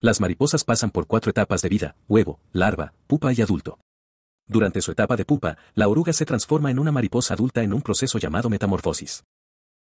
Las mariposas pasan por cuatro etapas de vida, huevo, larva, pupa y adulto. Durante su etapa de pupa, la oruga se transforma en una mariposa adulta en un proceso llamado metamorfosis.